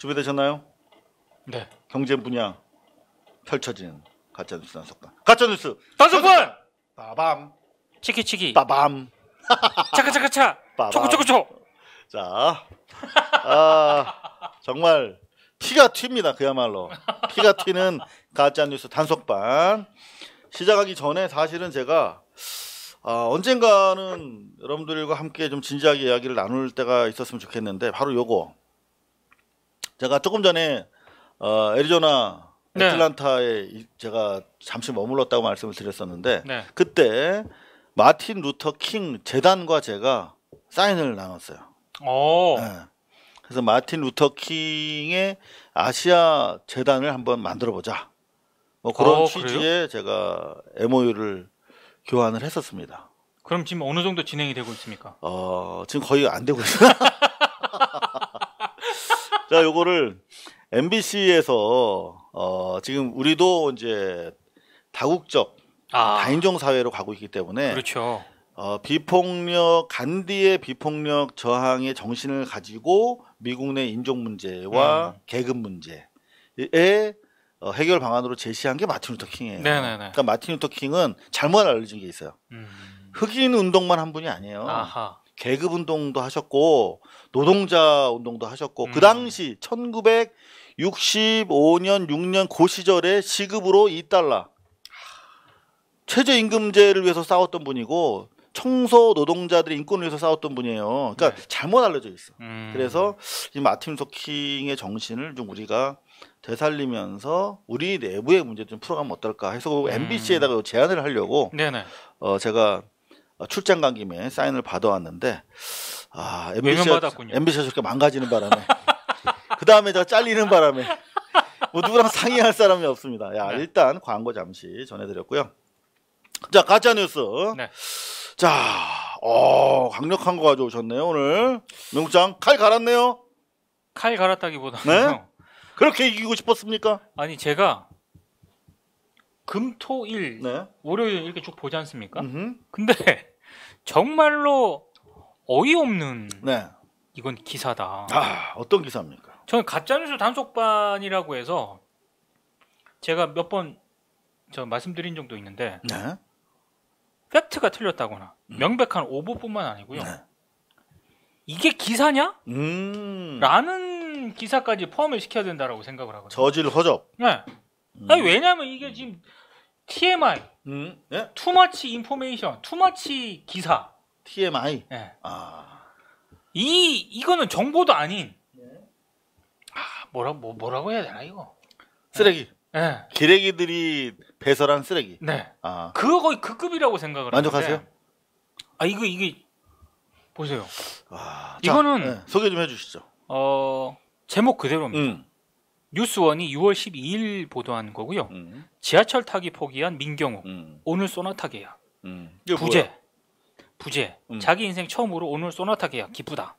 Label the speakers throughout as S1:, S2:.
S1: 준비되셨나요? 네. 경제 분야 펼쳐지는 가짜뉴스 단속반. 가짜뉴스 단속반! 빠밤. 치키치키. 빠밤. 차카차카차. 빠밤. 초코초코초. 자. 아, 정말 티가 튑니다. 그야말로. 티가 튀는 가짜뉴스 단속반. 시작하기 전에 사실은 제가 아, 언젠가는 여러분들과 함께 좀 진지하게 이야기를 나눌 때가 있었으면 좋겠는데 바로 요거 제가 조금 전에 어, 애리조나 네. 애틀란타에 제가 잠시 머물렀다고 말씀을 드렸었는데 네. 그때 마틴 루터 킹 재단과 제가 사인을 나눴어요. 오. 네. 그래서 마틴 루터 킹의 아시아 재단을 한번 만들어 보자. 뭐 그런 오, 어, 취지에 그래요? 제가 MOU를 교환을 했었습니다. 그럼 지금 어느 정도
S2: 진행이 되고 있습니까?
S1: 어, 지금 거의 안 되고 있어요. 제가 요거를 MBC에서 어, 지금 우리도 이제 다국적 아. 다인종 사회로 가고 있기 때문에 그렇죠. 어, 비폭력 간디의 비폭력 저항의 정신을 가지고 미국 내 인종 문제와 음. 계급 문제에 어, 해결 방안으로 제시한 게 마틴 루터 킹이에요. 네네네. 네, 네. 그러니까 마틴 루터 킹은 잘못 알려진 게 있어요. 음. 흑인 운동만 한 분이 아니에요. 아하. 계급 운동도 하셨고 노동자 운동도 하셨고 그 음. 그 당시 1965년 6년 고그 시절에 시급으로 2달러 최저임금제를 위해서 싸웠던 분이고 청소 노동자들의 인권을 위해서 싸웠던 분이에요. 그러니까 네. 잘못 알려져 있어. 음. 그래서 이 마틴 소킹의 정신을 좀 우리가 되살리면서 우리 내부의 문제 좀 풀어가면 어떨까 해서 음. MBC에다가 제안을 하려고 네네. 어, 제가 출장 간 김에 사인을 받아왔는데 아, MBC, 외면받았군요. MBC가 저렇게 망가지는 바람에 그 다음에 다 잘리는 바람에 뭐 누구랑 상의할 사람이 없습니다. 야, 네. 일단 광고 잠시 전해드렸고요. 자, 가짜 뉴스. 네. 자, 어, 강력한 거 가져오셨네요 오늘 명장 칼 갈았네요. 칼
S2: 갈았다기보다는 네? 그렇게 이기고 싶었습니까? 아니 제가 금토일 네. 월요일 이렇게 쭉 보지 않습니까? 음흠. 근데 정말로 어이없는 네. 이건 기사다. 아, 어떤 기사입니까? 저는 가짜뉴스 단속반이라고 해서 제가 몇 번 저 말씀드린 정도 있는데 네. 팩트가 틀렸다거나 음. 명백한 오보뿐만 아니고요. 네. 이게 기사냐?
S1: 음.
S2: 라는 기사까지 포함을 시켜야 된다라고 생각을 하거든요.
S1: 저질 허접. 네.
S2: 음. 아니, 왜냐면 이게 지금 TMI, 음. 네? 투마치 인포메이션, 투마치 기사 TMI. 네. 예. 아. 이 이거는 정보도 아닌. 네.
S1: 아, 뭐라 뭐 뭐라고 해야 되나 이거. 쓰레기. 예. 네. 기레기들이 배설한 쓰레기. 네. 아.
S2: 그거 거의 그 급이라고 생각을 만족하세요? 하는데.
S1: 아, 이거 이게 보세요. 와, 아, 자, 이거는 네. 소개 좀해 주시죠.
S2: 어, 제목 그대로입니다. 음. 뉴스원이 6월 12일 보도한 거고요. 음. 지하철 타기 포기한 민경욱. 음. 오늘 쏘나 타기야.
S1: 음. 부재. 뭐야?
S2: 부재. 음. 자기 인생 처음으로 오늘 소나타 계약 기쁘다.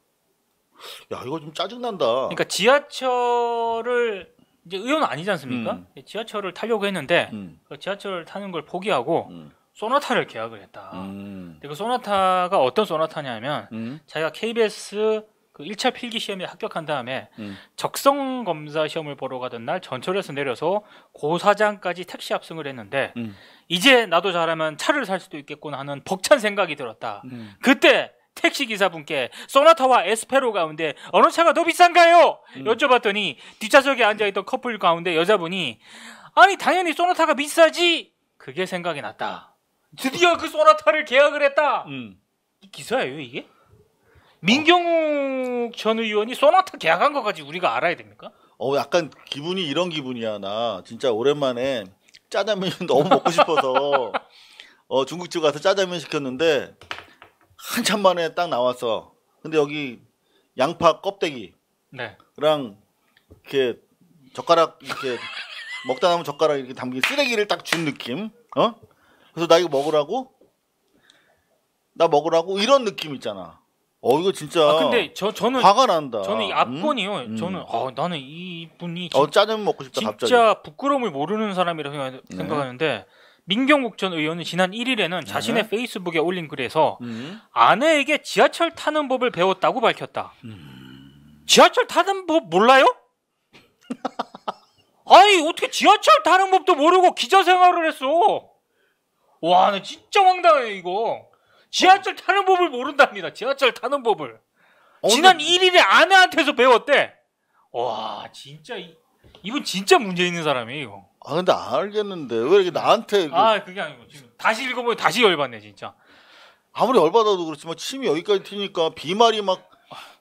S1: 야 이거 좀 짜증난다. 그러니까
S2: 지하철을 이제 의원 아니지 않습니까? 음. 예, 지하철을 타려고 했는데 음. 그지하철 타는 걸 포기하고 음. 소나타를 계약을 했다. 음. 근데 그 소나타가 어떤 소나타냐면 음. 자기가 KBS 그 1차 필기 시험에 합격한 다음에 음. 적성 검사 시험을 보러 가던 날 전철에서 내려서 고사장까지 택시 합승을 했는데 음. 이제 나도 잘하면 차를 살 수도 있겠구나 하는 벅찬 생각이 들었다. 음. 그때 택시 기사분께 소나타와 에스페로 가운데 어느 차가 더 비싼가요? 음. 여쭤봤더니 뒷좌석에 앉아 있던 커플 가운데 여자분이 아니 당연히 소나타가 비싸지. 그게 생각이 났다. 드디어 그 소나타를 계약을 했다. 음. 기사예요 이게? 민경욱 전 의원이 소나타 계약한 것까지 우리가
S1: 알아야 됩니까? 어 약간 기분이 이런 기분이야 나 진짜 오랜만에 짜장면 너무 먹고 싶어서 어 중국집 가서 짜장면 시켰는데 한참 만에 딱 나왔어. 근데 여기 양파 껍데기랑 네. 이렇게 젓가락 이렇게 먹다 남은 젓가락 이렇게 담긴 쓰레기를 딱 준 느낌. 어? 그래서 나 이거 먹으라고? 나 먹으라고 이런 느낌 있잖아. 어 이거 진짜. 아 근데 저 저는 화가 난다. 저는 이 음? 압권이요. 음? 저는 아,
S2: 어 나는 이분이 진, 어 짜장
S1: 먹고 싶다 갑자기.
S2: 부끄러움을 모르는 사람이라고 네. 생각하는데 네. 민경국 전 의원은 지난 1일에는 자신의 네. 페이스북에 올린 글에서 음. 아내에게 지하철 타는 법을 배웠다고 밝혔다. 음. 지하철 타는 법 몰라요? 아니 어떻게 지하철 타는 법도 모르고 기자 생활을 했어? 와, 나 진짜 황당해 이거. 지하철 타는 법을 모른답니다. 지하철 타는 법을. 어, 지난 1일에 아내한테서 배웠대. 와, 진짜 이,
S1: 이분 진짜 문제 있는 사람이에요, 아, 근데 알겠는데. 왜 이렇게 나한테 이 그 아,
S2: 그게 아니고 지금 다시 읽어 보면 다시 열 받네, 진짜.
S1: 아무리 열 받아도 그렇지만 침이 여기까지 튀니까 비말이 막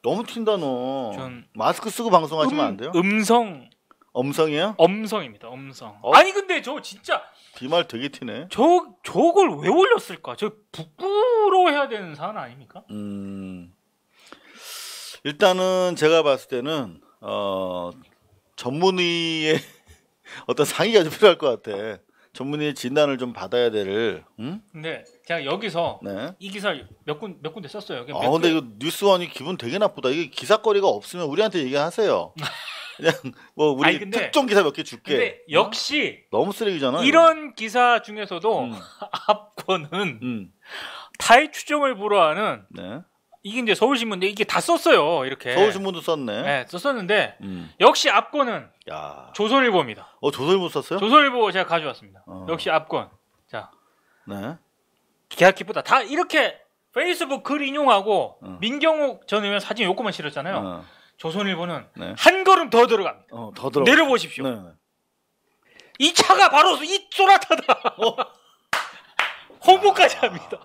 S1: 너무 튄다 너. 전 마스크 쓰고 방송하시면 음, 안 돼요? 음성 엄성이야 엄성입니다.
S2: 엄성. 어? 아니 근데 저 진짜
S1: 비말 되게 튀네. 저 저걸 왜 올렸을까? 저
S2: 부끄러워해야 되는 사안 아닙니까?
S1: 음. 일단은 제가 봤을 때는 어 전문의의 어떤 상의가 좀 필요할 것 같아. 전문의 진단을 좀 받아야 될. 응?
S2: 음? 네, 제가 여기서 네. 이 기사 몇군 몇 군데 썼어요. 아, 근데 개... 이거
S1: 뉴스원이 기분 되게 나쁘다. 이게 기사거리가 없으면 우리한테 얘기하세요. 그냥 뭐 우리 아니, 근데, 특종 기사 몇 개 줄게. 어?
S2: 역시
S1: 어? 너무 쓰레기잖아. 이런
S2: 이거. 기사 중에서도 압권은 음. 음. 타의 추종을 불허하는 네. 이게 이제 서울신문인데 이게 다 썼어요 이렇게. 서울신문도 썼네. 네, 썼었는데 음. 역시 압권은 야. 조선일보입니다. 어, 조선일보 썼어요? 조선일보 제가 가져왔습니다. 어. 역시 압권 자, 네. 계약 기보다다 이렇게 페이스북 글 인용하고 어. 민경욱 전 의원 사진 요거만 실었잖아요. 어. 조선일보는 네. 한 걸음 더들어간 어, 더 들어. 내려보십시오. 네, 네,
S1: 이 차가 바로 이쏘나타다 어. 홍보까지 아. 합니다.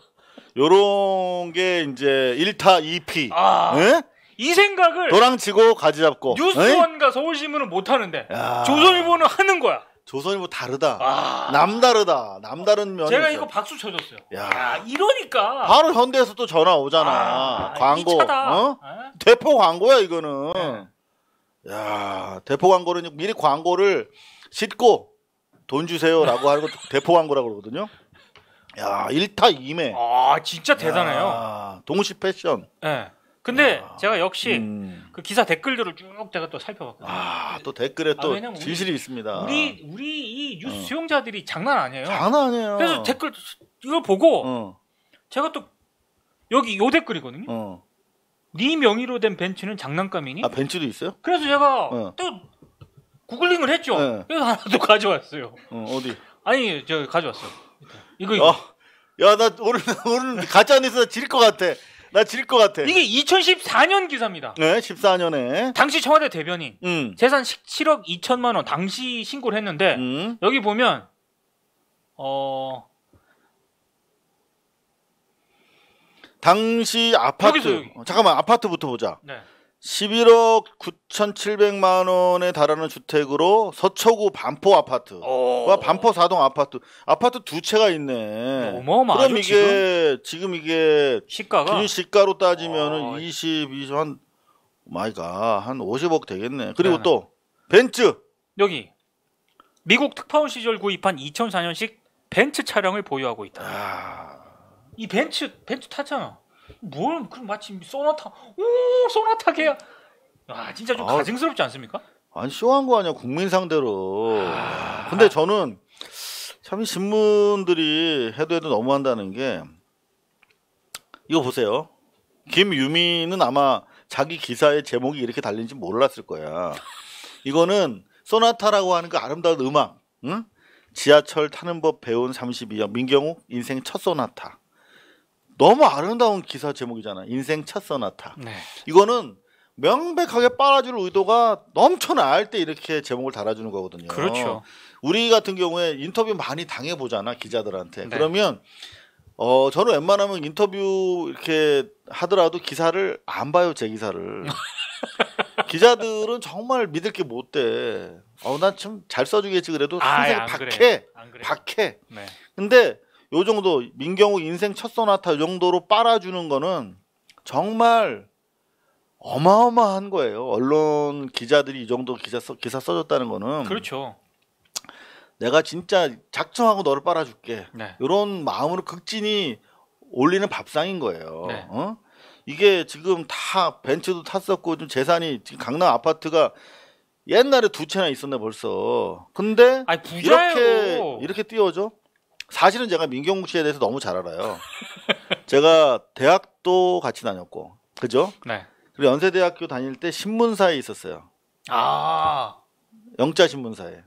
S1: 요런 게 이제 1타 2피. 아. 에? 네?
S2: 이 생각을
S1: 도랑치고 가지 잡고 뉴스원과
S2: 서울신문은 못 하는데
S1: 야. 조선일보는 하는 거야. 조선일보 다르다. 아. 남다르다. 남다른 면이 제가 있어요. 이거
S2: 박수 쳐줬어요. 야. 야, 아, 이러니까 바로
S1: 현대에서 또 전화 오잖아. 아, 광고. 미차다. 어? 네? 대포 광고야 이거는. 네. 야, 대포 광고는 미리 광고를 싣고 돈 주세요라고 하고 대포 광고라고 그러거든요. 야, 1타 2매. 아, 진짜 대단해요. 야, 동시 패션. 네.
S2: 근데 아, 제가 역시 음. 그 기사 댓글들을 쭉 제가 또 살펴봤거든요.
S1: 아, 또 댓글에 또 아, 진실이 우리, 있습니다. 우리
S2: 우리 이 뉴스 어. 수용자들이 장난 아니에요. 장난
S1: 아니에요. 그래서 댓글 이걸 보고 어.
S2: 제가 또 여기 요 댓글이거든요. 어. 네 명의로 된 벤츠는 장난감이니? 아, 벤츠도 있어요? 그래서 제가 어. 또 구글링을 했죠. 네. 그래서 하나 또 가져왔어요. 어, 디 아니, 저
S1: 가져왔어요. 어. 이거 이거. 야, 나 오늘 오늘 가짜 뉴스 질것 같아. 나질것 같아. 이게
S2: 2014년 기사입니다.
S1: 네, 14년에.
S2: 당시 청와대 대변인 음. 재산 17억 2천만 원 당시 신고를 했는데 음. 여기 보면 어
S1: 당시 아파트 여기서 여기. 어, 잠깐만 아파트부터 보자. 네. 11억 9,700만 원에 달하는 주택으로 서초구 반포 아파트와 어. 반포 4동 아파트 아파트 두 채가 있네. 어마어마하죠. 그럼 이게 지금, 지금 이게 시가가 기준 시가로 따지면은 2 어. 20, 한 마이가 한 50억 되겠네. 그리고 네. 또 벤츠 여기 미국 특파원 시절 구입한 2004년식
S2: 벤츠 차량을 보유하고 있다. 아... 이 벤츠 벤츠 탔잖아. 뭘 그럼 마치 소나타 오 소나타 개야. 아 진짜 좀 아, 가증스럽지 않습니까?
S1: 아니 쇼한 거 아니야 국민 상대로. 아... 근데 저는 참 신문들이 해도 해도 너무한다는 게 이거 보세요. 김유미는 아마 자기 기사의 제목이 이렇게 달린지 몰랐을 거야. 이거는 소나타라고 하는 그 아름다운 음악, 응? 지하철 타는 법 배운 32년 민경욱 인생 첫 소나타. 너무 아름다운 기사 제목이잖아. 인생 첫 소나타. 네. 이거는 명백하게 빨아줄 의도가 넘쳐날 때 이렇게 제목을 달아주는 거거든요. 그렇죠. 우리 같은 경우에 인터뷰 많이 당해 보잖아 기자들한테. 네. 그러면 어 저는 웬만하면 인터뷰 이렇게 하더라도 기사를 안 봐요 제 기사를. 기자들은 정말 믿을 게 못 돼. 어난 참 잘 써주겠지 그래도 아, 선생 예, 박해 그래. 그래. 박해. 네. 근데 요 정도 민경욱 인생 첫 소나타 요 정도로 빨아주는 거는 정말 어마어마한 거예요. 언론 기자들이 이 정도 기사 써, 기사 써줬다는 거는 그렇죠. 내가 진짜 작정하고 너를 빨아줄게. 네. 이런 마음으로 극진히 올리는 밥상인 거예요. 네. 어? 이게 지금 다 벤츠도 탔었고 좀 재산이 지금 강남 아파트가 옛날에 두 채나 있었네 벌써. 근데 아니, 이렇게 이렇게 띄워져? 사실은 제가 민경욱 씨에 대해서 너무 잘 알아요. 제가 대학도 같이 다녔고, 그죠? 네. 그리고 연세대학교 다닐 때 신문사에 있었어요. 아. 영자 신문사에.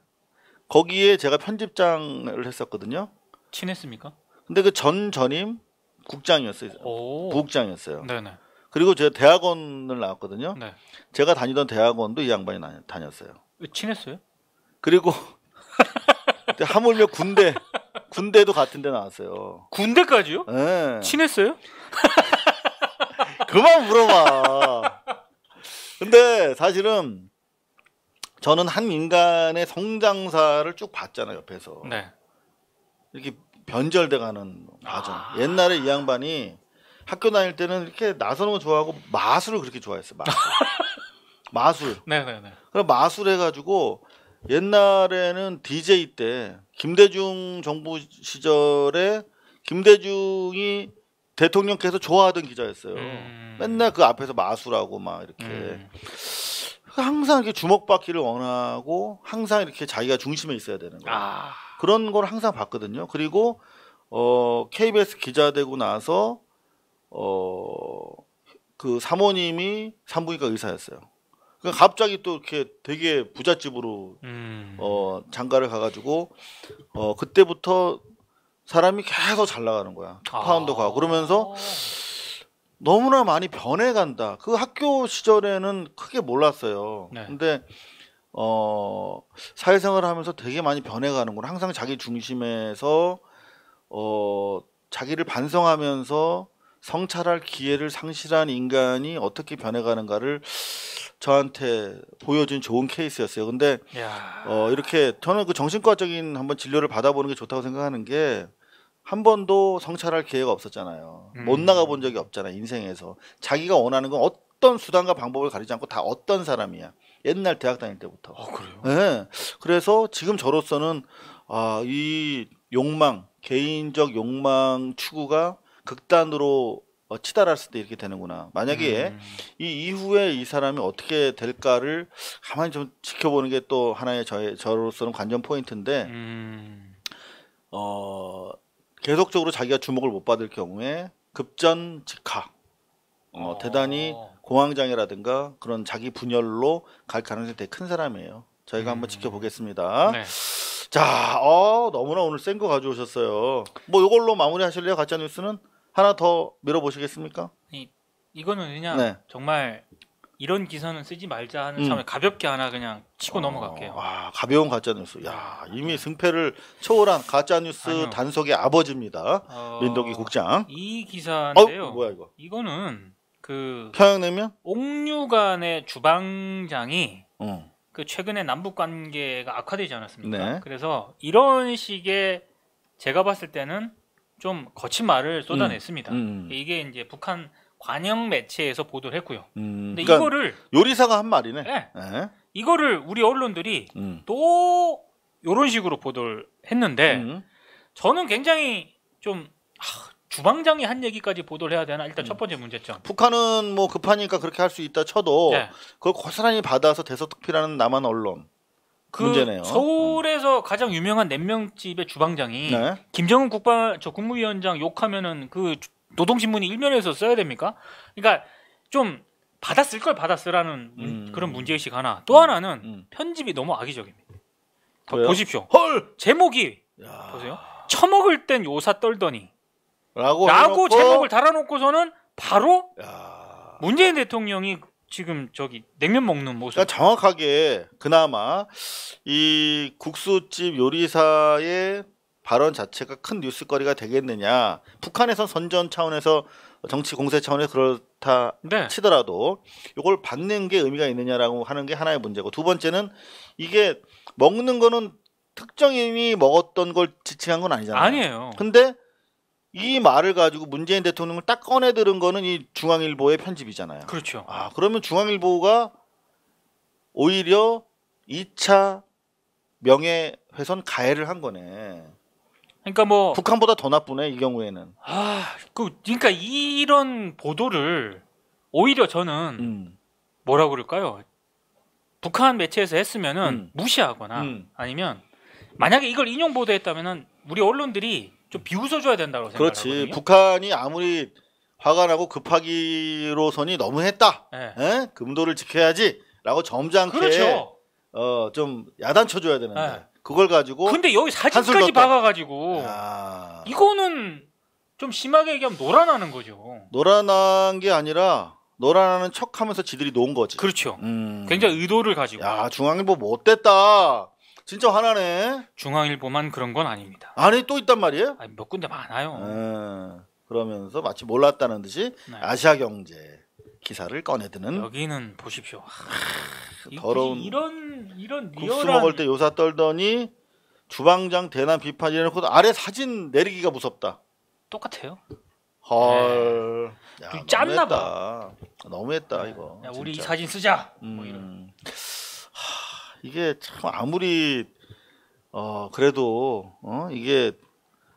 S1: 거기에 제가 편집장을 했었거든요.
S2: 친했습니까?
S1: 근데 그 전 전임 국장이었어요. 오. 부국장이었어요. 네네. 그리고 제가 대학원을 나왔거든요. 네. 제가 다니던 대학원도 이 양반이 다녔어요. 친했어요? 그리고 하물며 군대 군대도 같은데 나왔어요. 군대까지요? 네. 친했어요? 그만 물어봐. 근데 사실은 저는 한 인간의 성장사를 쭉 봤잖아요 옆에서. 네. 이렇게 변절돼가는 과정. 아. 옛날에 이 양반이 학교 다닐 때는 이렇게 나서는 거 좋아하고 마술을 그렇게 좋아했어. 마술. 마술. 네네네. 네, 네. 그럼 마술 해가지고 옛날에는 DJ 때 김대중 정부 시절에 김대중이 대통령께서 좋아하던 기자였어요. 음. 맨날 그 앞에서 마술하고 막 이렇게 음. 항상 이렇게 주목받기를 원하고 항상 이렇게 자기가 중심에 있어야 되는 거 아. 그런 걸 항상 봤거든요. 그리고 어 KBS 기자 되고 나서 어그 사모님이 산부인과 의사였어요. 그러니까 갑자기 또 이렇게 되게 부잣집으로 음. 어 장가를 가가지고 어 그때부터 사람이 계속 잘 나가는 거야. 파운드 아. 가고 그러면서 너무나 많이 변해간다. 그 학교 시절에는 크게 몰랐어요. 네. 근데 어 사회생활을 하면서 되게 많이 변해가는구 항상 자기 중심에서 어 자기를 반성하면서 성찰할 기회를 상실한 인간이 어떻게 변해가는가를 저한테 보여준 좋은 케이스였어요. 근데 야. 어, 이렇게 저는 그 정신과적인 한번 진료를 받아보는 게 좋다고 생각하는 게 한 번도 성찰할 기회가 없었잖아요. 음. 못 나가본 적이 없잖아요. 인생에서 자기가 원하는 건 어떤 수단과 방법을 가리지 않고 다 어떤 사람이야. 옛날 대학 다닐 때부터. 아, 그래요? 네. 그래서 지금 저로서는 아, 이 욕망, 개인적 욕망 추구가 극단으로 어, 치달았을 때 이렇게 되는구나. 만약에 음. 이 이후에 이 사람이 어떻게 될까를 가만히 좀 지켜보는 게 또 하나의 저의, 저로서는 관전 포인트인데, 음. 어, 계속적으로 자기가 주목을 못 받을 경우에 급전 직하, 어, 어. 대단히 공황장애라든가 그런 자기 분열로 갈 가능성이 되게 큰 사람이에요. 저희가 음. 한번 지켜보겠습니다. 네. 자, 어, 너무나 오늘 센 거 가져오셨어요. 뭐 이걸로 마무리하실래요? 가짜 뉴스는? 하나 더 밀어보시겠습니까?
S2: 이, 이거는 그냥 네. 정말 이런 기사는 쓰지 말자 하는 차원에 음. 가볍게 하나 그냥
S1: 치고 어, 넘어갈게요. 와, 가벼운 가짜 뉴스. 야, 아, 이미 네. 승패를 초월한 가짜 뉴스 단속의 아버지입니다. 어, 민덕기 국장.
S2: 이 기사인데요. 어, 뭐야 이거? 이거는 그 평양냉면 옥류관의 주방장이 어. 그 최근에 남북 관계가 악화되지 않았습니까? 네. 그래서 이런 식의 제가 봤을 때는 좀 거친 말을 쏟아냈습니다. 음, 음, 음. 이게 이제 북한 관영 매체에서 보도를 했고요.
S1: 음, 근데 그러니까 이거를 요리사가 한 말이네. 네.
S2: 이거를 우리 언론들이 음. 또 이런 식으로 보도를 했는데 음, 저는 굉장히 좀 하, 아, 주방장이 한 얘기까지 보도를 해야 되나 일단 첫 번째 문제점.
S1: 북한은 뭐 급하니까 그렇게 할 수 있다 쳐도 네. 그걸 고스란히 받아서 대서특필하는 남한 언론. 그 문제네요.
S2: 서울에서 가장 유명한 냉면집의 주방장이 네. 김정은 국방 저 국무위원장 욕하면은 그 노동신문이 일면에서 써야 됩니까? 그러니까 좀 받았을 걸 받았으라는 음, 음. 그런 문제의식 하나. 또 음, 하나는 음. 편집이 너무 악의적입니다. 왜 보십시오. 헐 제목이 야. 보세요. 처먹을 땐 요사 떨더니 라고, 라고 제목을 달아놓고서는 바로 야. 문재인 대통령이 지금 저기 냉면 먹는 모습.
S1: 그러니까 정확하게 그나마 이 국수집 요리사의 발언 자체가 큰 뉴스거리가 되겠느냐. 북한에서 선전 차원에서 정치 공세 차원에서 그렇다 네. 치더라도 이걸 받는게 의미가 있느냐라고 하는 게 하나의 문제고 두 번째는 이게 먹는 거는 특정인이 먹었던 걸 지칭한 건 아니잖아요. 아니에요. 근데 이 말을 가지고 문재인 대통령을 딱 꺼내 들은 거는 이 중앙일보의 편집이잖아요. 그렇죠. 아, 그러면 중앙일보가 오히려 2차 명예훼손 가해를 한 거네. 그러니까 뭐 북한보다 더 나쁘네 이 경우에는. 아, 그 그러니까 이런 보도를
S2: 오히려 저는 음. 뭐라 그럴까요? 북한 매체에서 했으면은 음. 무시하거나 음. 아니면 만약에 이걸 인용 보도했다면은 우리 언론들이 좀 비웃어줘야 된다고 생각하거든요. 그렇지.
S1: 북한이 아무리 화가 나고 급하기로선이 너무 했다. 네. 에? 금도를 지켜야지라고 점잖게 그렇죠. 어, 좀 야단쳐줘야 되는데 네. 그걸 가지고 근데 여기 사진까지
S2: 박아가지고 야... 아. 이거는 좀 심하게 얘기하면 노란하는 거죠.
S1: 노란한 게 아니라 노란하는 척하면서 지들이 놓은 거지. 그렇죠. 음... 굉장히 의도를 가지고. 야 중앙일보 못됐다. 뭐 진짜 화나네. 중앙일보만 그런 건 아닙니다. 안에 또 있단 말이에요? 아니, 몇 군데 많아요. 에, 예. 그러면서 마치 몰랐다는 듯이 네. 아시아경제 기사를 꺼내드는. 여기는 보십시오. 하, 더러운
S2: 이런 이런 리얼한... 먹을
S1: 때 요사 떨더니 주방장 대남 비판이라고 아래 사진 내리기가 무섭다. 똑같아요. 헐. 네. 야, 짰나 너무했다. 봐. 너무했다 이거. 야, 우리 이
S2: 사진 쓰자.
S1: 뭐 음. 뭐 이런. 이게 참 아무리 어 그래도 어 이게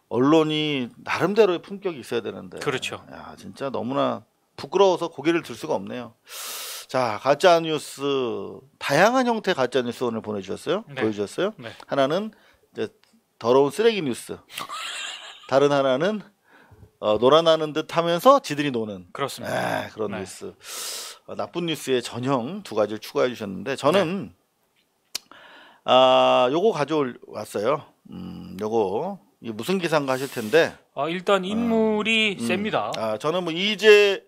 S1: 언론이 나름대로의 품격이 있어야 되는데 그렇죠. 야 진짜 너무나 부끄러워서 고개를 들 수가 없네요. 자 가짜 뉴스 다양한 형태 의 가짜 뉴스 오늘 보내주셨어요. 네. 보여주셨어요. 네. 하나는 이제 더러운 쓰레기 뉴스. 다른 하나는 어, 놀아나는 듯 하면서 지들이 노는 그렇습니다. 에, 네, 그런 네. 뉴스 어, 나쁜 뉴스의 전형 두 가지를 추가해 주셨는데 저는 네. 아, 요거 가져왔어요. 음, 요거 이게 무슨 기사인가 하실 텐데. 아, 일단 인물이 아, 음, 셉니다. 아, 저는 뭐 이재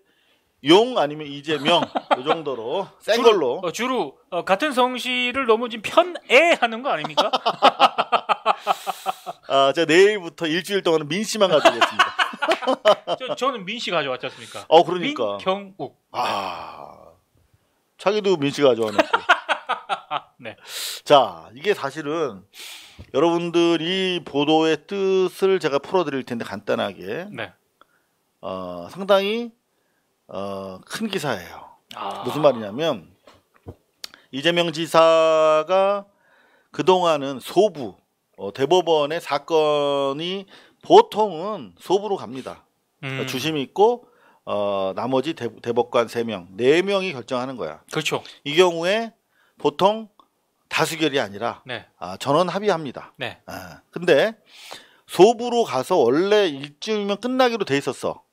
S1: 용 아니면 이재명 이 정도로 센주 걸로 어, 주로 어, 같은 성씨를
S2: 넘어진 편애하는 거 아닙니까?
S1: 아, 제가 내일부터 일주일 동안은 민 씨만 가져오겠습니다.
S2: 저, 저는 민씨 가져왔지 않습니까?
S1: 어, 그러니까. 민경욱. 아, 자기도 민 씨가 가져왔는데. 네. 자, 이게 사실은 여러분들이 보도의 뜻을 제가 풀어드릴 텐데 간단하게. 네. 어, 상당히 어, 큰 기사예요. 아. 무슨 말이냐면 이재명 지사가 그 동안은 소부 어, 대법원의 사건이 보통은 소부로 갑니다. 음. 주심이 있고 어, 나머지 대, 법관 세 명 네명이 결정하는 거야. 그렇죠. 이 경우에 보통 다수결이 아니라 네. 아, 전원 합의합니다. 네. 아, 근데 소부로 가서 원래 일주일면 끝나기로 돼 있었어.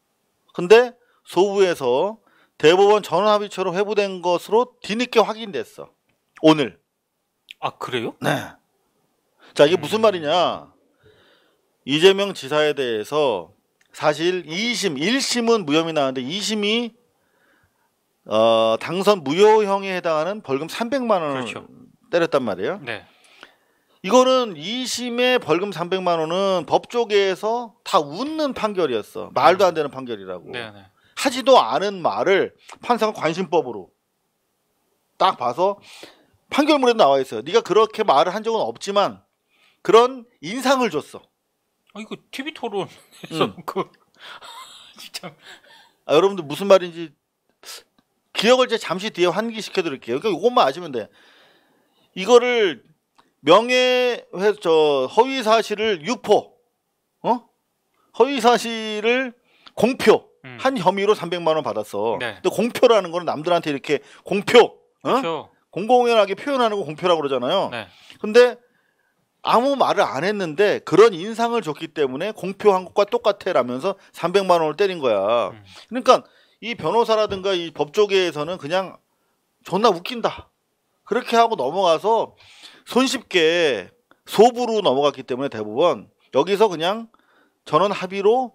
S1: 근데 소부에서 대법원 전원 합의체로 회부된 것으로 뒤늦게 확인됐어. 오늘. 아 그래요? 네. 자 이게 음... 무슨 말이냐? 이재명 지사에 대해서 사실 2심, 1심은 무혐의 나왔는데 2심이 어, 당선 무효형에 해당하는 벌금 300만 원을 그렇죠. 때렸단 말이에요. 네. 이거는 2심의 벌금 300만 원은 법조계에서 다 웃는 판결이었어. 말도 안 되는 판결이라고. 네, 네. 하지도 않은 말을 판사가 관심법으로 딱 봐서 판결문에 나와 있어요. 네가 그렇게 말을 한 적은 없지만 그런 인상을 줬어. 아 이거 TV 토론에서 음. 그 진짜 아, 여러분들 무슨 말인지 기억을 제 잠시 뒤에 환기시켜 드릴게요. 그러니까 이것만 아시면 돼. 이거를 명예 회저 허위 사실을 유포 어 허위 사실을 공표 음. 한 혐의로 300만 원 받았어. 네. 근데 공표라는 거는 남들한테 이렇게 공표, 어? 공공연하게 표현하는 거 공표라고 그러잖아요. 네. 근데 아무 말을 안 했는데 그런 인상을 줬기 때문에 공표한 것과 똑같애라면서 300만 원을 때린 거야. 음. 그러니까 이 변호사라든가 이 법조계에서는 그냥 존나 웃긴다. 그렇게 하고 넘어가서 손쉽게 소부로 넘어갔기 때문에 대부분 여기서 그냥 전원 합의로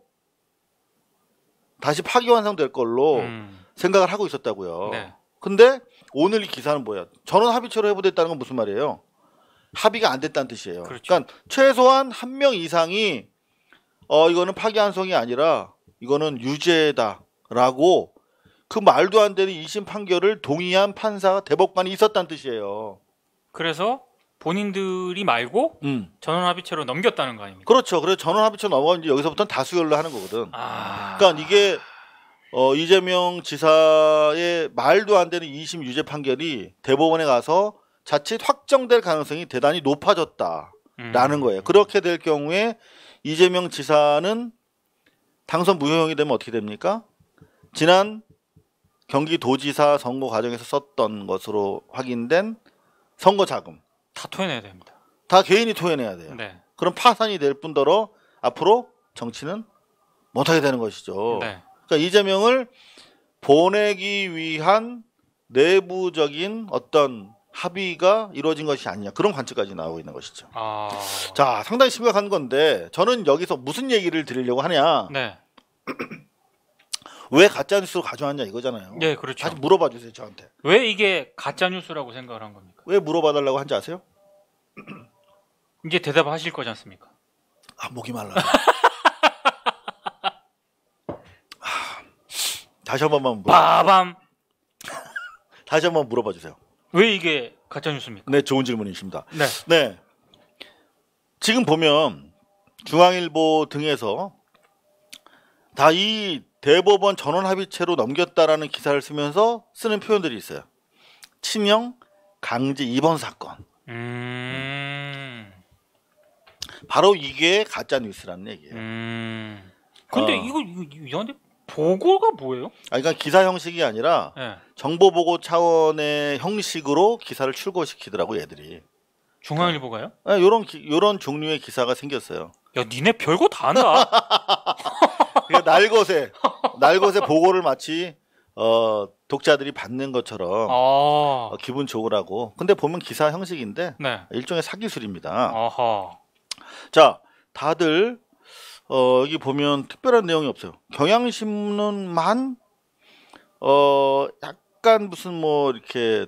S1: 다시 파기 환성될 걸로 음. 생각을 하고 있었다고요. 네. 근데 오늘 이 기사는 뭐야? 전원 합의체로 해부됐다는 건 무슨 말이에요? 합의가 안 됐다는 뜻이에요. 그렇죠. 그러니까 최소한 한 명 이상이 어 이거는 파기 환송이 아니라 이거는 유죄다라고 그 말도 안 되는 1심 판결을 동의한 판사가 대법관이 있었다는 뜻이에요. 그래서 본인들이 말고 음.
S2: 전원합의체로 넘겼다는 거 아닙니까?
S1: 그렇죠. 그래서 전원합의체로 넘어가면 이제 여기서부터는 다수결로 하는 거거든. 아... 그러니까 이게 어, 이재명 지사의 말도 안 되는 2심 유죄 판결이 대법원에 가서 자칫 확정될 가능성이 대단히 높아졌다라는 음. 거예요. 그렇게 될 경우에 이재명 지사는 당선 무효형이 되면 어떻게 됩니까? 지난 경기도지사 선거 과정에서 썼던 것으로 확인된 선거 자금 다 토해내야 됩니다. 다 개인이 토해내야 돼요. 네. 그럼 파산이 될 뿐더러 앞으로 정치는 못하게 되는 것이죠. 네. 그러니까 이재명을 보내기 위한 내부적인 어떤 합의가 이루어진 것이 아니냐 그런 관측까지 나오고 있는 것이죠. 아... 자 상당히 심각한 건데 저는 여기서 무슨 얘기를 드리려고 하냐. 네. 왜 가짜 뉴스로 가져왔냐 이거잖아요. 네, 그렇죠. 다시 물어봐 주세요 저한테.
S2: 왜 이게 가짜 뉴스라고 생각을 한 겁니까?
S1: 왜 물어봐달라고 한지 아세요? 이제 대답하실 거지 않습니까? 아 목이 말라. 아, 다시 한 번만 물어. 빠밤. 다시 한번 물어봐 주세요. 왜 이게 가짜 뉴스입니까? 네, 좋은 질문이십니다. 네. 네. 지금 보면 중앙일보 등에서 다이 대법원 전원 합의체로 넘겼다라는 기사를 쓰면서 쓰는 표현들이 있어요. 치명 강제 입원 사건. 음... 바로 이게 가짜 뉴스라는 얘기예요. 음... 근데 어. 이거
S2: 이한데 보고가 뭐예요?
S1: 아, 그러니까 기사 형식이 아니라 네. 정보 보고 차원의 형식으로 기사를 출고시키더라고 얘들이.
S2: 중앙일보가요?
S1: 네, 요런 요런 종류의 기사가 생겼어요. 야, 니네 별거 다 한다. 날것에 날것에 보고를 마치 어, 독자들이 받는 것처럼
S2: 아. 어,
S1: 기분 좋으라고. 근데 보면 기사 형식인데 네. 일종의 사기술입니다. 어허. 자, 다들 어, 여기 보면 특별한 내용이 없어요. 경향신문만 어, 약간 무슨 뭐 이렇게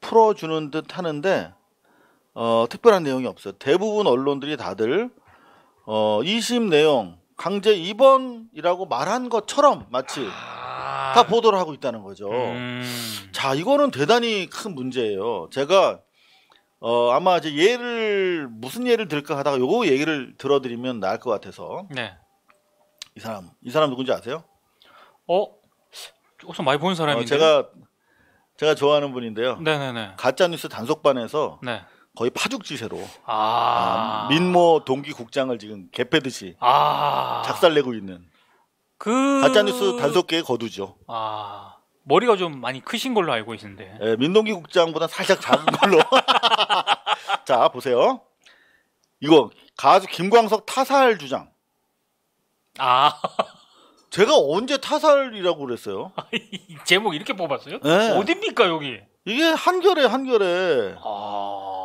S1: 풀어주는 듯 하는데 어, 특별한 내용이 없어요. 대부분 언론들이 다들 어, 이심 내용 강제 입원이라고 말한 것처럼 마치 아... 다 보도를 하고 있다는 거죠. 음... 자, 이거는 대단히 큰 문제예요. 제가 어, 아마 이제 예를 무슨 예를 들까 하다가 요거 얘기를 들어드리면 나을 것 같아서. 네. 이 사람 이 사람 누군지 아세요? 어? 우선
S2: 많이 본 사람인데. 어, 제가
S1: 제가 좋아하는 분인데요. 네네네. 가짜 뉴스 단속반에서 네. 거의 파죽지세로
S2: 아~ 아,
S1: 민모 동기국장을 지금 개패듯이 아~ 작살내고 있는 그 가짜뉴스 단속계에 거두죠.
S2: 아
S1: 머리가 좀 많이 크신 걸로 알고 있는데. 예, 민동기 국장보다 살짝 작은 걸로. 자 보세요. 이거 가수 김광석 타살 주장. 아 제가 언제 타살이라고 그랬어요?
S2: 제목 이렇게 뽑았어요? 네. 어딥니까 여기?
S1: 이게 한결에 한결에 아...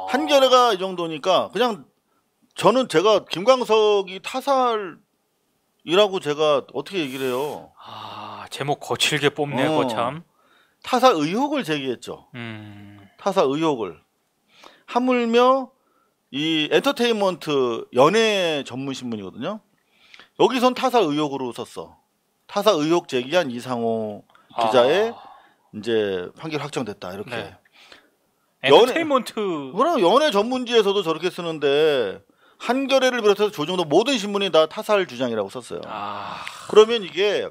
S1: 한겨레가 이 정도니까 그냥 저는 제가 김광석이 타살이라고 제가 어떻게 얘기를 해요. 아 제목
S2: 거칠게 뽑네 어, 참
S1: 타사 의혹을 제기했죠. 음. 타사 의혹을 하물며 이 엔터테인먼트 연예 전문 신문이거든요. 여기선 타사 의혹으로 썼어. 타사 의혹 제기한 이상호 기자의 아. 이제 판결 확정됐다 이렇게. 네. 엔터테인먼트. 그럼 연애 전문지에서도 저렇게 쓰는데 한겨레를 비롯해서 조정도 모든 신문이 다 타살 주장이라고 썼어요. 아... 그러면 이게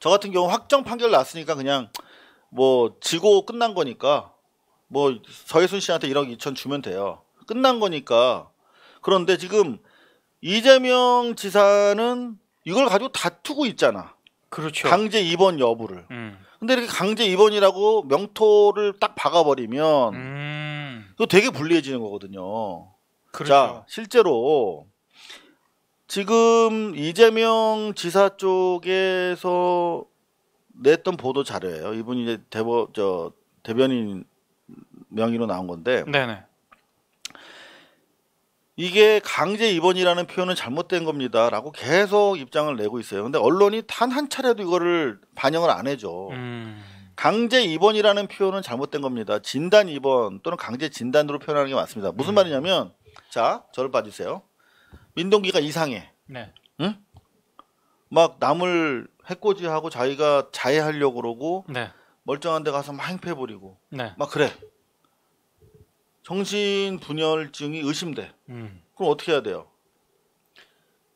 S1: 저 같은 경우 확정 판결 났으니까 그냥 뭐 지고 끝난 거니까 뭐 서예순 씨한테 1억 2천 주면 돼요. 끝난 거니까. 그런데 지금 이재명 지사는 이걸 가지고 다투고 있잖아. 그렇죠. 강제 입원 여부를. 음. 근데 이렇게 강제 입원이라고 명토를 딱 박아버리면 음. 그 되게 불리해지는 거거든요. 그렇죠. 자 실제로 지금 이재명 지사 쪽에서 냈던 보도 자료예요. 이분이 이제 대법 저 대변인 명의로 나온 건데. 네네. 이게 강제 입원이라는 표현은 잘못된 겁니다라고 계속 입장을 내고 있어요. 근데 언론이 단 한 차례도 이거를 반영을 안 해줘. 음. 강제 입원이라는 표현은 잘못된 겁니다. 진단 입원 또는 강제 진단으로 표현하는 게 맞습니다. 무슨 음. 말이냐면 자 저를 봐주세요. 민동기가 이상해. 네. 응? 막 남을 해코지하고 자기가 자해하려고 그러고 네. 멀쩡한 데 가서 막 행패 부리고 네. 막 그래. 정신 분열증이 의심돼. 음. 그럼 어떻게 해야 돼요?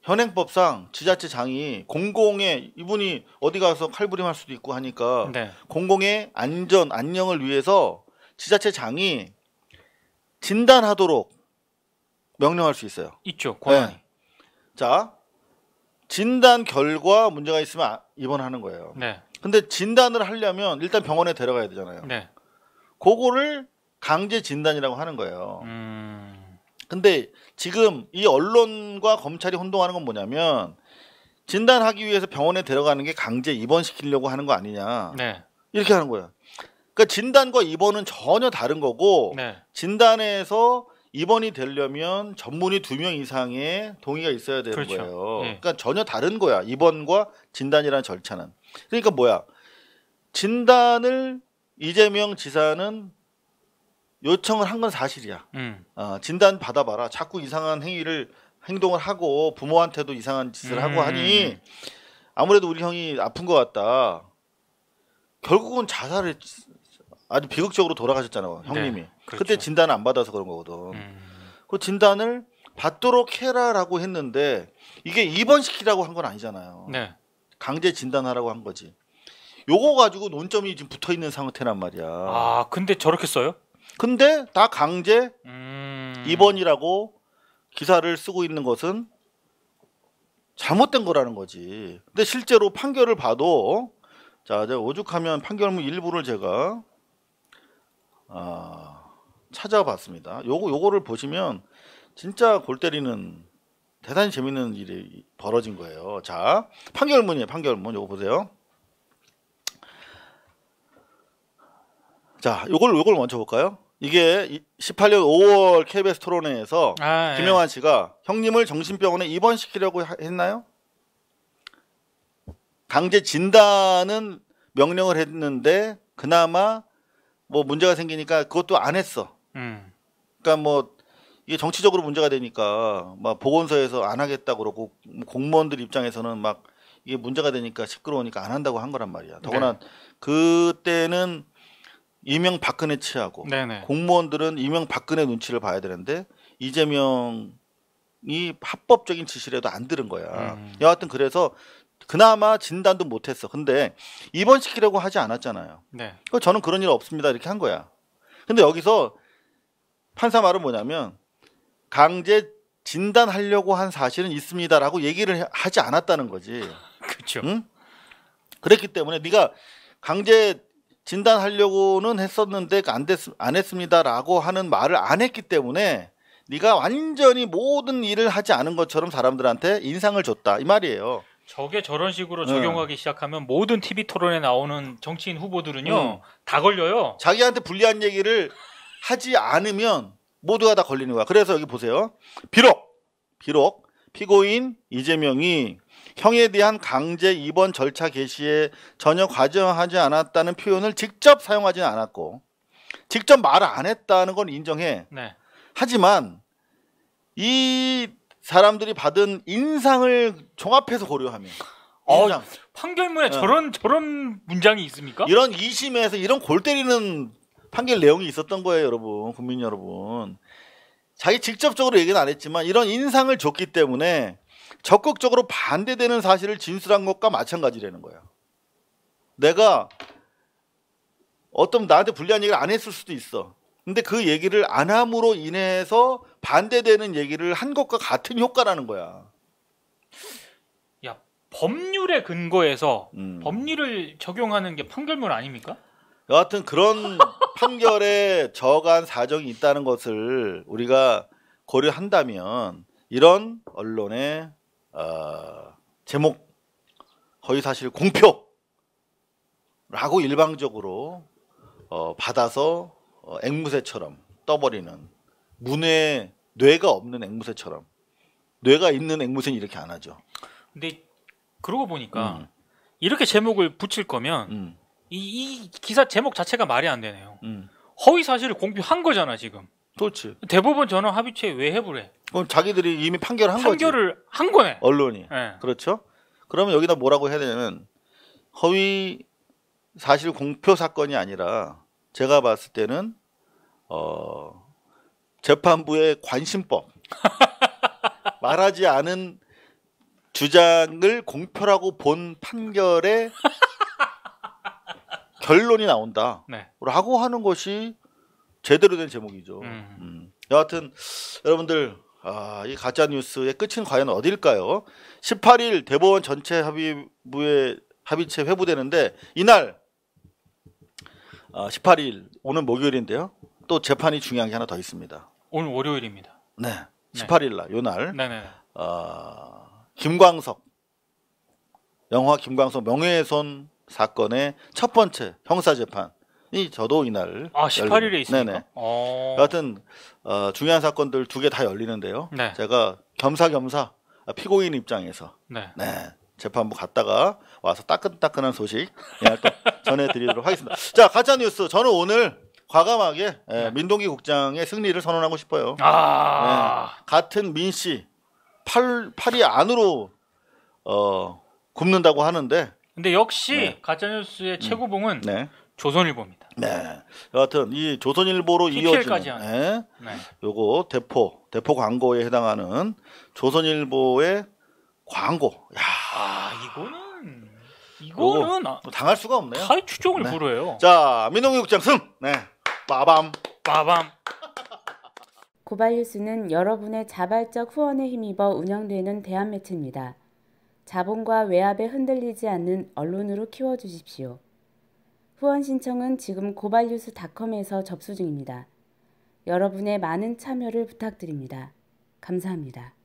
S1: 현행법상 지자체 장이 공공의 이분이 어디 가서 칼부림할 수도 있고 하니까 네. 공공의 안전 안녕을 위해서 지자체 장이 진단하도록 명령할 수 있어요. 있죠. 권한이. 네. 자, 진단 결과 문제가 있으면 아, 입원하는 거예요. 네. 근데 진단을 하려면 일단 병원에 데려가야 되잖아요. 네. 그거를 강제 진단이라고 하는 거예요. 음. 근데 지금 이 언론과 검찰이 혼동하는 건 뭐냐면 진단하기 위해서 병원에 데려가는 게 강제 입원시키려고 하는 거 아니냐. 네. 이렇게 하는 거예요. 그러니까 진단과 입원은 전혀 다른 거고 네. 진단에서 입원이 되려면 전문의 두 명 이상의 동의가 있어야 되는 그렇죠. 거예요. 네. 그러니까 전혀 다른 거야. 입원과 진단이라는 절차는. 그러니까 뭐야? 진단을 이재명 지사는 요청을 한 건 사실이야. 음. 어, 진단 받아봐라. 자꾸 이상한 행위를 행동을 하고 부모한테도 이상한 짓을 음. 하고 하니 음, 음, 음. 아무래도 우리 형이 아픈 것 같다. 결국은 자살을 아주 비극적으로 돌아가셨잖아요, 네, 형님이. 네, 그렇죠. 그때 진단을 안 받아서 그런 거거든. 음. 그 진단을 받도록 해라라고 했는데 이게 입원시키라고 한 건 아니잖아요. 네. 강제 진단하라고 한 거지. 요거 가지고 논점이 지금 붙어 있는 상태란 말이야. 아,
S2: 근데 저렇게 써요?
S1: 근데 다 강제 음. 입원이라고 기사를 쓰고 있는 것은 잘못된 거라는 거지. 근데 실제로 판결을 봐도 자, 이제 오죽하면 판결문 일부를 제가 아, 찾아봤습니다. 요거 요거를 보시면 진짜 골 때리는 대단히 재밌는 일이 벌어진 거예요. 자, 판결문이에요. 판결문 요거 보세요. 자, 요걸 요걸 먼저 볼까요? 이게 18년 5월 KBS 토론회에서
S2: 아, 예. 김영환
S1: 씨가 형님을 정신병원에 입원시키려고 했나요? 강제 진단은 명령을 했는데 그나마 뭐 문제가 생기니까 그것도 안 했어. 음. 그러니까 뭐 이게 정치적으로 문제가 되니까 막 보건소에서 안 하겠다 그러고 공무원들 입장에서는 막 이게 문제가 되니까 시끄러우니까 안 한다고 한 거란 말이야. 더구나 네. 그때는 이명박근혜 치하고 네네. 공무원들은 이명박근혜 눈치를 봐야 되는데 이재명이 합법적인 지시라도 안 들은 거야. 음. 여하튼 그래서 그나마 진단도 못했어. 근데 입원시키려고 하지 않았잖아요. 네. 그 저는 그런 일 없습니다 이렇게 한 거야. 근데 여기서 판사 말은 뭐냐면 강제 진단하려고 한 사실은 있습니다라고 얘기를 하지 않았다는 거지. 그렇죠. 응? 그랬기 때문에 네가 강제 진단하려고는 했었는데 안, 됐, 안 했습니다라고 하는 말을 안 했기 때문에 네가 완전히 모든 일을 하지 않은 것처럼 사람들한테 인상을 줬다 이 말이에요.
S2: 저게 저런 식으로 네. 적용하기 시작하면 모든 TV 토론에 나오는 정치인 후보들은요 음.
S1: 다 걸려요. 자기한테 불리한 얘기를 하지 않으면 모두가 다 걸리는 거야. 그래서 여기 보세요. 비록 비록 피고인 이재명이 형에 대한 강제 입원 절차 개시에 전혀 과정하지 않았다는 표현을 직접 사용하지 않았고 직접 말을 안 했다는 건 인정해. 네. 하지만 이 사람들이 받은 인상을 종합해서 고려하면 어, 인상.
S2: 판결문에 네. 저런
S1: 저런 문장이 있습니까? 이런 이심에서 이런 골 때리는 판결 내용이 있었던 거예요, 여러분. 국민 여러분. 자기 직접적으로 얘기는 안 했지만 이런 인상을 줬기 때문에 적극적으로 반대되는 사실을 진술한 것과 마찬가지라는 거야. 내가 어떤 나한테 불리한 얘기를 안 했을 수도 있어. 근데 그 얘기를 안 함으로 인해서 반대되는 얘기를 한 것과 같은 효과라는 거야. 야, 법률의 근거에서 음.
S2: 법률을 적용하는 게 판결문 아닙니까?
S1: 여하튼 그런 판결에 저간 사정이 있다는 것을 우리가 고려한다면 이런 언론의 어, 제목 허위사실 공표라고 일방적으로 어, 받아서 어, 앵무새처럼 떠버리는 문에 뇌가 없는 앵무새처럼 뇌가 있는 앵무새는 이렇게 안 하죠.
S2: 근데 그러고
S1: 보니까 음.
S2: 이렇게 제목을 붙일 거면 음. 이, 이, 기사 제목 자체가 말이 안 되네요. 음. 허위 사실을 공표한 거잖아 지금. 그렇지. 대부분 전원 합의체에 왜해부래 그럼 자기들이 이미 판결한 거지. 판결을 한 거네.
S1: 언론이. 네. 그렇죠. 그러면 여기다 뭐라고 해야 되냐면 허위 사실 공표 사건이 아니라 제가 봤을 때는 어 재판부의 관심법 말하지 않은 주장을 공표라고 본 판결에 결론이 나온다. 네. 라고 하는 것이 제대로 된 제목이죠. 음. 음. 여하튼 여러분들 아, 이 가짜 뉴스의 끝은 과연 어딜까요? 18일 대법원 전체 합의부의 합의체 회부되는데 이날 아, 18일 오늘 목요일인데요. 또 재판이 중요한 게 하나 더 있습니다. 오늘 월요일입니다. 네, 18일 날 요날 네. 어, 김광석 영화 김광석 명예훼손 사건의 첫 번째 형사 재판 이 저도 이날 아 18일에 있습니까? 네네. 같은 어. 어, 중요한 사건들 두 개 다 열리는데요. 네. 제가 겸사겸사 피고인 입장에서 네. 네. 재판부 갔다가 와서 따끈따끈한 소식 전해드리도록 하겠습니다. 자 가짜 뉴스 저는 오늘 과감하게 예, 네. 민동기 국장의 승리를 선언하고 싶어요. 아~ 네. 같은 민씨팔 팔이 안으로 어 굽는다고 하는데. 근데 역시
S2: 네. 가짜뉴스의 음. 최고봉은 네. 조선일보입니다. 네.
S1: 여하튼 이 조선일보로 이어지는 네. 네. 요거 대포 대포 광고에 해당하는 조선일보의 광고. 야, 아, 이거는
S2: 이거는 아, 뭐 당할
S1: 수가 없네요. 사이 추종을 네. 부려요. 자, 민홍육장 승. 네. 빠밤. 빠밤.
S2: 고발 뉴스는 여러분의 자발적 후원에 힘입어 운영되는 대한 매체입니다. 자본과 외압에 흔들리지 않는 언론으로 키워 주십시오. 후원 신청은 지금 고발뉴스닷컴에서 접수 중입니다. 여러분의 많은 참여를 부탁드립니다. 감사합니다.